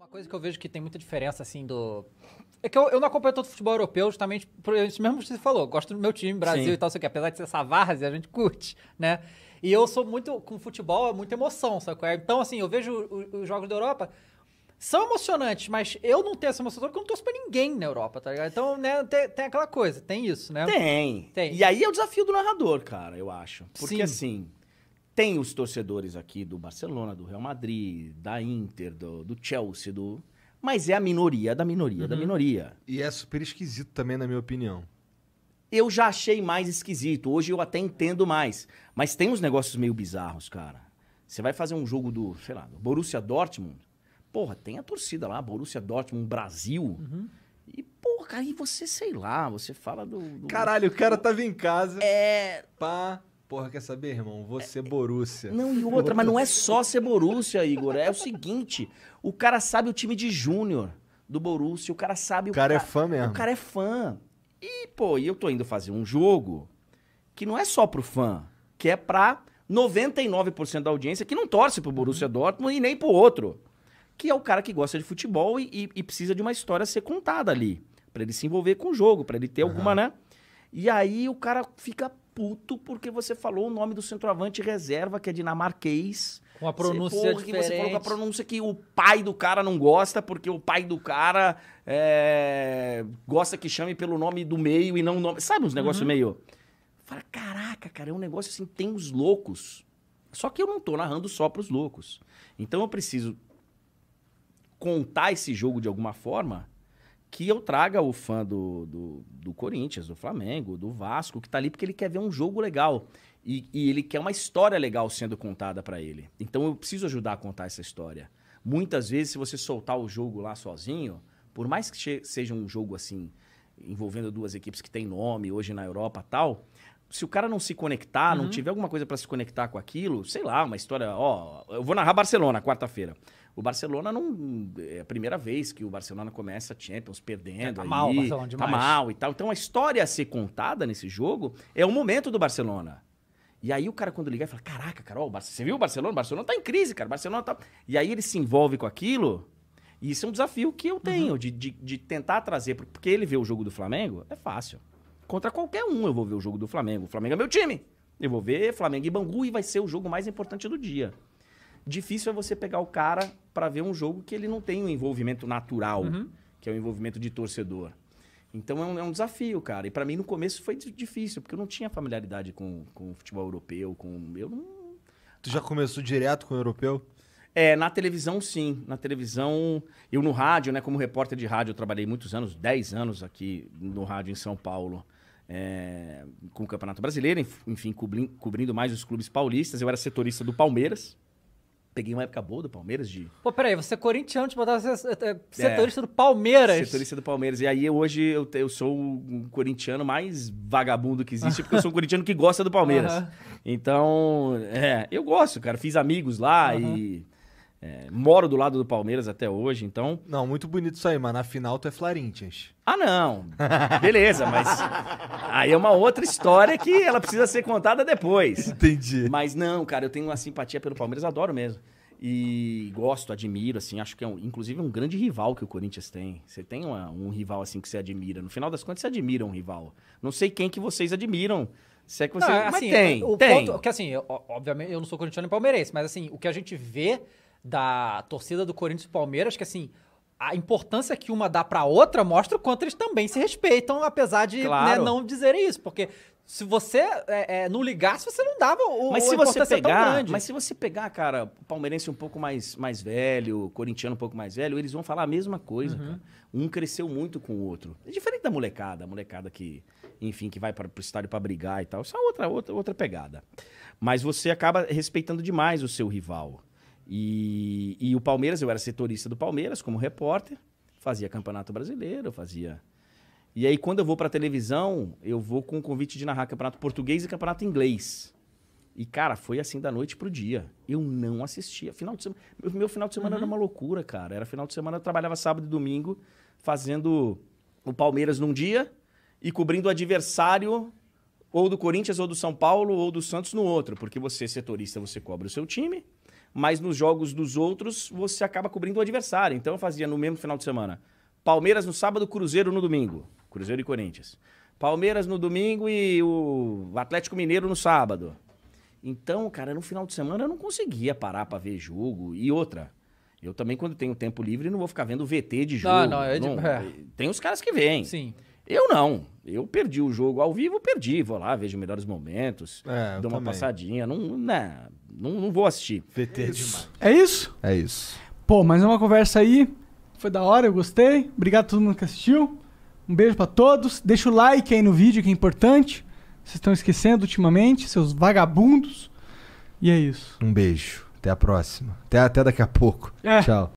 Uma coisa que eu vejo que tem muita diferença, assim, do. É que eu, eu não acompanho todo o futebol europeu, justamente por isso mesmo que você falou. Gosto do meu time, Brasil Sim. e tal, sei o que. Apesar de ser essa várzea, a gente curte, né? E eu sou muito. Com futebol é muita emoção, sabe? É, então, assim, eu vejo os jogos da Europa são emocionantes, mas eu não tenho essa emoção porque eu não torço pra ninguém na Europa, tá ligado? Então, né, tem, tem, aquela coisa, tem isso, né? Tem. tem. E aí é o desafio do narrador, cara, eu acho. Porque Sim. assim tem os torcedores aqui do Barcelona, do Real Madrid, da Inter, do, do Chelsea, do. Mas é a minoria da minoria uhum. da minoria. E é super esquisito também, na minha opinião. Eu já achei mais esquisito. Hoje eu até entendo mais. Mas tem uns negócios meio bizarros, cara. Você vai fazer um jogo do, sei lá, do Borussia Dortmund. Porra, tem a torcida lá, Borussia Dortmund, Brasil. Uhum. E, porra, aí você, sei lá, você fala do. do... Caralho, o cara tava em casa. É. Pá. Porra, quer saber, irmão? Você é, é, Borussia. Não, e outra, mas não é só ser Borussia, Igor. É o seguinte, o cara sabe o time de júnior do Borussia, o cara sabe... O, o cara, cara é fã mesmo. O cara é fã. E, pô, eu tô indo fazer um jogo que não é só pro fã, que é pra 99% da audiência que não torce pro Borussia uhum. Dortmund e nem pro outro. Que é o cara que gosta de futebol e, e, e precisa de uma história ser contada ali. para ele se envolver com o jogo, para ele ter uhum. alguma, né? E aí o cara fica puto porque você falou o nome do centroavante reserva, que é dinamarquês. Com a pronúncia você, porra, diferente. Você falou com a pronúncia que o pai do cara não gosta, porque o pai do cara é, gosta que chame pelo nome do meio e não o nome... Sabe uns negócios uhum. meio... Fala, caraca, cara, é um negócio assim, tem os loucos. Só que eu não tô narrando só pros loucos. Então eu preciso contar esse jogo de alguma forma que eu traga o fã do, do, do, Corinthians, do Flamengo, do Vasco, que tá ali porque ele quer ver um jogo legal. E, e ele quer uma história legal sendo contada para ele. Então eu preciso ajudar a contar essa história. Muitas vezes, se você soltar o jogo lá sozinho, por mais que seja um jogo assim, envolvendo duas equipes que têm nome hoje na Europa tal, se o cara não se conectar, uhum. não tiver alguma coisa para se conectar com aquilo, sei lá, uma história. Ó, eu vou narrar Barcelona quarta-feira. O Barcelona não. É a primeira vez que o Barcelona começa a Champions perdendo. É, tá aí, mal, Barcelona Tá mal e tal. Então a história a ser contada nesse jogo é o momento do Barcelona. E aí o cara, quando ligar, fala: Caraca, Carol, você viu o Barcelona? O Barcelona tá em crise, cara. O Barcelona tá. E aí ele se envolve com aquilo. E isso é um desafio que eu uhum. tenho, uhum. de, de, de tentar trazer. Porque ele vê o jogo do Flamengo, é fácil contra qualquer um eu vou ver o jogo do Flamengo. O Flamengo é meu time. Eu vou ver Flamengo e Bangu e vai ser o jogo mais importante do dia. Difícil é você pegar o cara para ver um jogo que ele não tem um envolvimento natural, uhum. que é o um envolvimento de torcedor. Então é um, é um desafio, cara. E para mim no começo foi difícil, porque eu não tinha familiaridade com, com o futebol europeu, com eu não... Tu já começou direto com o europeu? É, na televisão sim. Na televisão, eu no rádio, né, como repórter de rádio, eu trabalhei muitos anos, 10 anos aqui no rádio em São Paulo é, com o Campeonato Brasileiro, enfim, cobrindo, cobrindo mais os clubes paulistas. Eu era setorista do Palmeiras. Peguei uma época boa do Palmeiras de. Pô, peraí, você é corintiano, te tipo, tá botava é, é, é. setorista é, do Palmeiras. Setorista do Palmeiras. E aí hoje eu, eu sou o corintiano mais vagabundo que existe, porque eu sou um corintiano que gosta do Palmeiras. Uhum. Então, é, eu gosto, cara. Fiz amigos lá uhum. e. É, moro do lado do Palmeiras até hoje, então. Não, muito bonito isso aí, mas na final tu é Florentians. Ah, não. Beleza, mas Aí é uma outra história que ela precisa ser contada depois. Entendi. Mas não, cara, eu tenho uma simpatia pelo Palmeiras, adoro mesmo. E gosto, admiro, assim, acho que é um, inclusive um grande rival que o Corinthians tem. Você tem uma, um rival assim que você admira. No final das contas, você admira um rival. Não sei quem que vocês admiram. Se é que você. Não, assim, mas tem, o tem. Ponto, é que assim, eu, obviamente eu não sou corintiano e palmeirense, mas assim, o que a gente vê da torcida do Corinthians e Palmeiras, que assim, a importância que uma dá para outra mostra o quanto eles também se respeitam, apesar de né, claro. né, não dizerem isso, porque se você é, é, não ligasse, você não dava o mas se você pegar, Mas se você pegar, cara, palmeirense um pouco mais, mais velho, corintiano um pouco mais velho, eles vão falar a mesma coisa, uhum. cara. Um cresceu muito com o outro. É diferente da molecada, a molecada que, enfim, que vai para o estádio para brigar e tal. Isso é outra, outra, outra pegada. Mas você acaba respeitando demais o seu rival. E, e o Palmeiras, eu era setorista do Palmeiras como repórter, fazia Campeonato Brasileiro, fazia. E aí, quando eu vou pra televisão, eu vou com o convite de narrar Campeonato Português e Campeonato Inglês. E, cara, foi assim da noite pro dia. Eu não assistia. Final de semana, meu, meu final de semana uhum. era uma loucura, cara. Era final de semana, eu trabalhava sábado e domingo fazendo o Palmeiras num dia e cobrindo o adversário ou do Corinthians, ou do São Paulo, ou do Santos no outro. Porque você, é setorista, você cobra o seu time mas nos jogos dos outros você acaba cobrindo o adversário. Então eu fazia no mesmo final de semana. Palmeiras no sábado, Cruzeiro no domingo. Cruzeiro e Corinthians. Palmeiras no domingo e o Atlético Mineiro no sábado. Então, cara, no final de semana eu não conseguia parar para ver jogo. E outra, eu também, quando tenho tempo livre, não vou ficar vendo VT de jogo. Não, não, é de... não. Tem os caras que vêm. Sim. Eu não. Eu perdi o jogo ao vivo, perdi. Vou lá, vejo melhores momentos, é, dou uma também. passadinha. Não, não, né, não, não vou assistir. VT é demais. É isso? É isso. Pô, mais uma conversa aí. Foi da hora, eu gostei. Obrigado a todo mundo que assistiu. Um beijo para todos. Deixa o like aí no vídeo, que é importante. Vocês estão esquecendo ultimamente, seus vagabundos. E é isso. Um beijo. Até a próxima. Até, até daqui a pouco. É. Tchau.